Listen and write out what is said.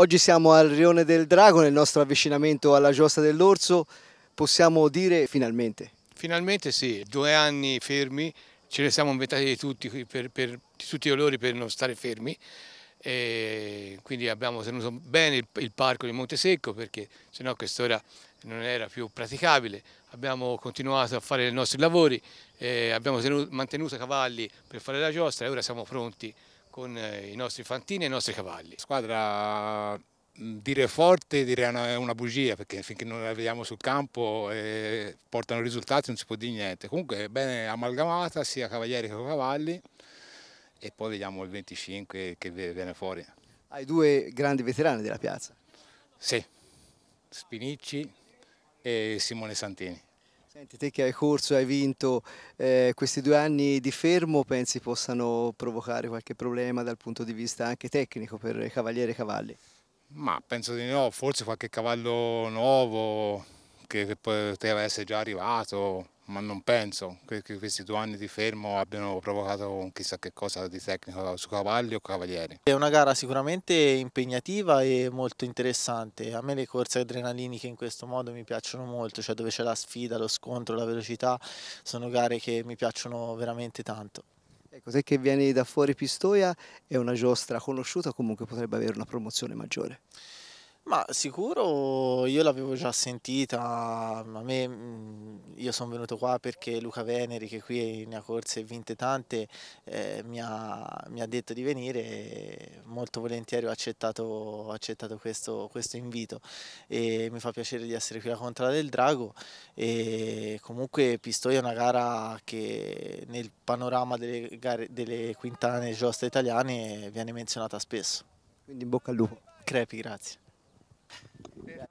Oggi siamo al Rione del Drago nel nostro avvicinamento alla giostra dell'orso, possiamo dire finalmente. Finalmente sì, due anni fermi, ce ne siamo inventati di tutti, per, per, di tutti i colori per non stare fermi. E quindi abbiamo tenuto bene il, il parco di Montesecco perché sennò quest'ora non era più praticabile, abbiamo continuato a fare i nostri lavori, eh, abbiamo tenuto, mantenuto cavalli per fare la giostra e ora siamo pronti con eh, i nostri fantini e i nostri cavalli. squadra mm, dire forte dire una, una bugia perché finché non la vediamo sul campo e eh, portano risultati non si può dire niente comunque bene amalgamata sia cavalieri che cavalli e poi vediamo il 25 che viene fuori hai due grandi veterani della piazza sì Spinicci e Simone Santini Senti, te che hai corso hai vinto eh, questi due anni di fermo, pensi possano provocare qualche problema dal punto di vista anche tecnico per cavaliere e cavalli? Ma penso di no, forse qualche cavallo nuovo che, che poteva essere già arrivato, ma non penso che questi due anni di fermo abbiano provocato chissà che cosa di tecnico su cavalli o cavalieri. È una gara sicuramente impegnativa e molto interessante, a me le corse adrenaliniche in questo modo mi piacciono molto, cioè dove c'è la sfida, lo scontro, la velocità, sono gare che mi piacciono veramente tanto. Cos'è ecco, che viene da fuori Pistoia? È una giostra conosciuta, comunque potrebbe avere una promozione maggiore. Ma sicuro io l'avevo già sentita, a me mhmm, io sono venuto qua perché Luca Veneri che qui ne ha corse e vinte tante eh, mi, ha, mi, ha, detto di venire e molto volentieri ho accettato, accettato questo, questo, invito e mi fa piacere di essere qui alla Contrada del Drago e comunque Pistoia è una gara che nel panorama delle, gare, delle quintane giostre italiane viene menzionata spesso. Quindi in bocca al lupo. Crepi, grazie. Gracias.